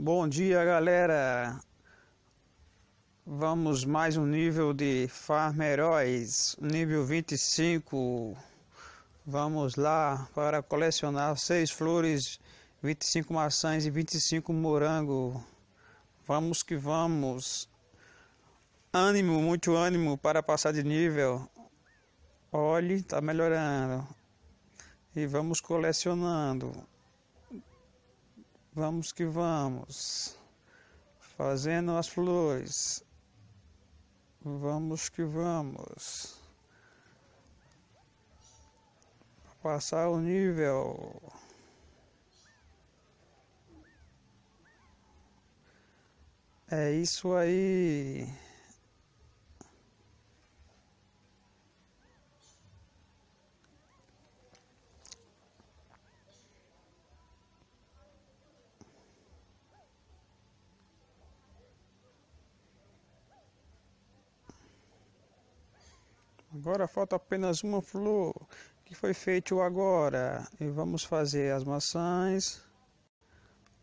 Bom dia, galera. Vamos mais um nível de Farm Heróis, nível 25. Vamos lá para colecionar seis flores, 25 maçãs e 25 morango. Vamos que vamos. Ânimo, muito ânimo para passar de nível. Olhe, tá melhorando. E vamos colecionando. Vamos que vamos, fazendo as flores. Vamos que vamos. Passar o nível. É isso aí. Agora falta apenas uma flor que foi feito agora. E vamos fazer as maçãs,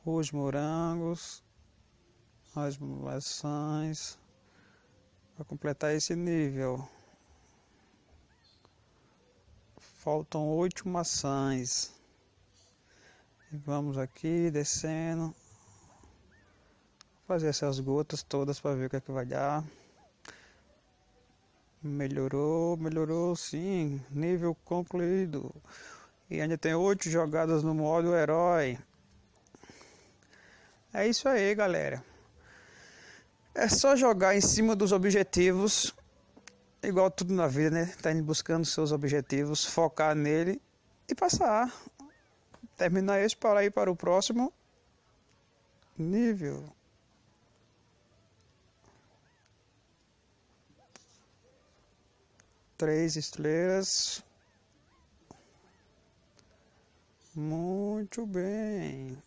os morangos, as maçãs para completar esse nível. Faltam oito maçãs. E vamos aqui descendo. Fazer essas gotas todas para ver o que é que vai dar. Melhorou, melhorou sim. Nível concluído. E ainda tem oito jogadas no modo herói. É isso aí, galera. É só jogar em cima dos objetivos. Igual tudo na vida, né? Tá indo buscando seus objetivos, focar nele e passar. Terminar esse para ir para o próximo nível. três estrelas. Muito bem.